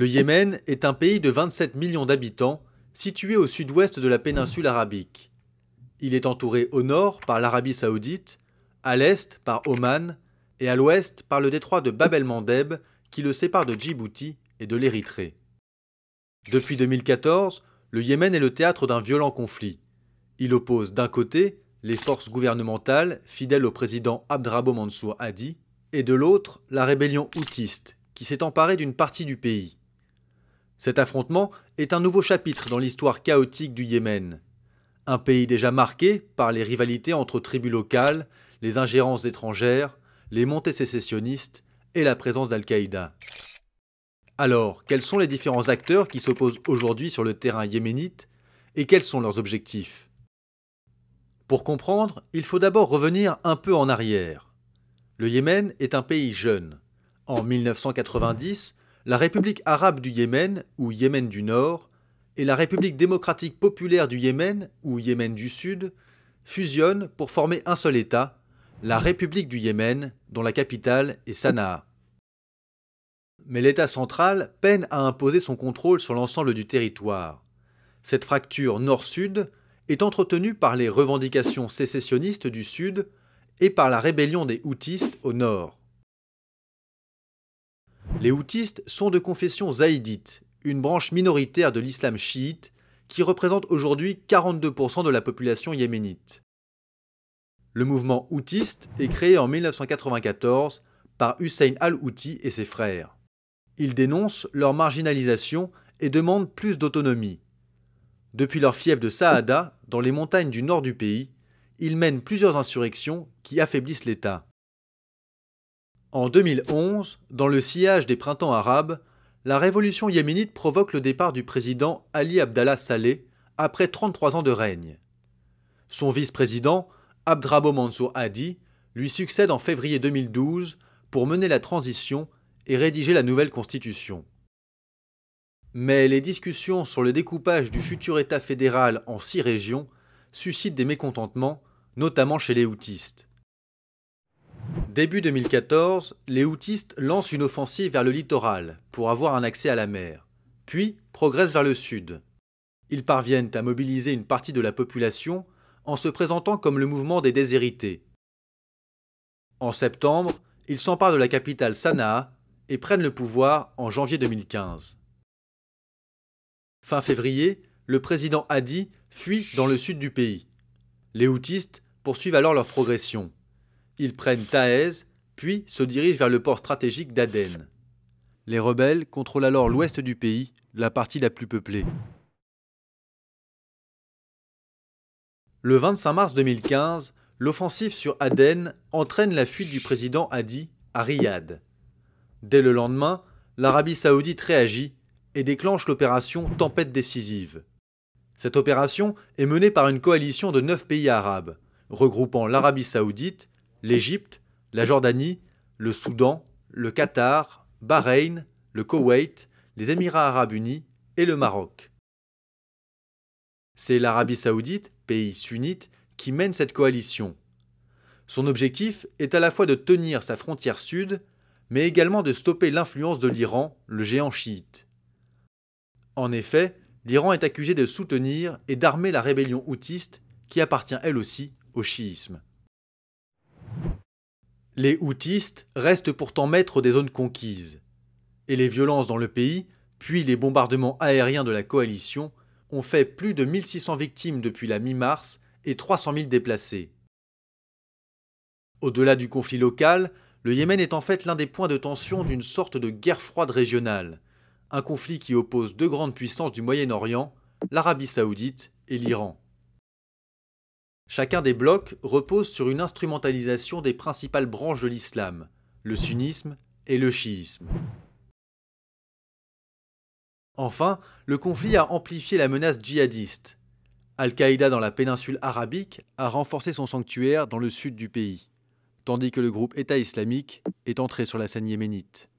Le Yémen est un pays de 27 millions d'habitants, situé au sud-ouest de la péninsule arabique. Il est entouré au nord par l'Arabie saoudite, à l'est par Oman et à l'ouest par le détroit de Bab el-Mandeb qui le sépare de Djibouti et de l'Érythrée. Depuis 2014, le Yémen est le théâtre d'un violent conflit. Il oppose d'un côté les forces gouvernementales fidèles au président Abdrabo Mansour Hadi et de l'autre la rébellion houtiste qui s'est emparée d'une partie du pays. Cet affrontement est un nouveau chapitre dans l'histoire chaotique du Yémen. Un pays déjà marqué par les rivalités entre tribus locales, les ingérences étrangères, les montées sécessionnistes et la présence d'Al-Qaïda. Alors, quels sont les différents acteurs qui s'opposent aujourd'hui sur le terrain yéménite et quels sont leurs objectifs Pour comprendre, il faut d'abord revenir un peu en arrière. Le Yémen est un pays jeune. En 1990, la République arabe du Yémen, ou Yémen du Nord, et la République démocratique populaire du Yémen, ou Yémen du Sud, fusionnent pour former un seul État, la République du Yémen, dont la capitale est Sanaa. Mais l'État central peine à imposer son contrôle sur l'ensemble du territoire. Cette fracture nord-sud est entretenue par les revendications sécessionnistes du Sud et par la rébellion des houthistes au nord. Les Houthistes sont de confession zaïdite, une branche minoritaire de l'islam chiite qui représente aujourd'hui 42% de la population yéménite. Le mouvement Houthiste est créé en 1994 par Hussein al-Houthi et ses frères. Ils dénoncent leur marginalisation et demandent plus d'autonomie. Depuis leur fief de Saada, dans les montagnes du nord du pays, ils mènent plusieurs insurrections qui affaiblissent l'État. En 2011, dans le sillage des printemps arabes, la révolution yéménite provoque le départ du président Ali Abdallah Saleh après 33 ans de règne. Son vice-président, Abdrabo Mansour Hadi, lui succède en février 2012 pour mener la transition et rédiger la nouvelle constitution. Mais les discussions sur le découpage du futur État fédéral en six régions suscitent des mécontentements, notamment chez les houtistes. Début 2014, les Houthistes lancent une offensive vers le littoral pour avoir un accès à la mer, puis progressent vers le sud. Ils parviennent à mobiliser une partie de la population en se présentant comme le mouvement des déshérités. En septembre, ils s'emparent de la capitale Sanaa et prennent le pouvoir en janvier 2015. Fin février, le président Hadi fuit dans le sud du pays. Les Houthistes poursuivent alors leur progression. Ils prennent Taez, puis se dirigent vers le port stratégique d'Aden. Les rebelles contrôlent alors l'ouest du pays, la partie la plus peuplée. Le 25 mars 2015, l'offensive sur Aden entraîne la fuite du président Hadi à Riyad. Dès le lendemain, l'Arabie saoudite réagit et déclenche l'opération Tempête décisive. Cette opération est menée par une coalition de neuf pays arabes, regroupant l'Arabie saoudite, l'Égypte, la Jordanie, le Soudan, le Qatar, Bahreïn, le Koweït, les Émirats arabes unis et le Maroc. C'est l'Arabie saoudite, pays sunnite, qui mène cette coalition. Son objectif est à la fois de tenir sa frontière sud, mais également de stopper l'influence de l'Iran, le géant chiite. En effet, l'Iran est accusé de soutenir et d'armer la rébellion houthiste qui appartient elle aussi au chiisme les houtistes restent pourtant maîtres des zones conquises. Et les violences dans le pays, puis les bombardements aériens de la coalition, ont fait plus de 1600 victimes depuis la mi-mars et 300 000 déplacés. Au-delà du conflit local, le Yémen est en fait l'un des points de tension d'une sorte de guerre froide régionale, un conflit qui oppose deux grandes puissances du Moyen-Orient, l'Arabie saoudite et l'Iran. Chacun des blocs repose sur une instrumentalisation des principales branches de l'islam, le sunnisme et le chiisme. Enfin, le conflit a amplifié la menace djihadiste. Al-Qaïda dans la péninsule arabique a renforcé son sanctuaire dans le sud du pays, tandis que le groupe État islamique est entré sur la scène yéménite.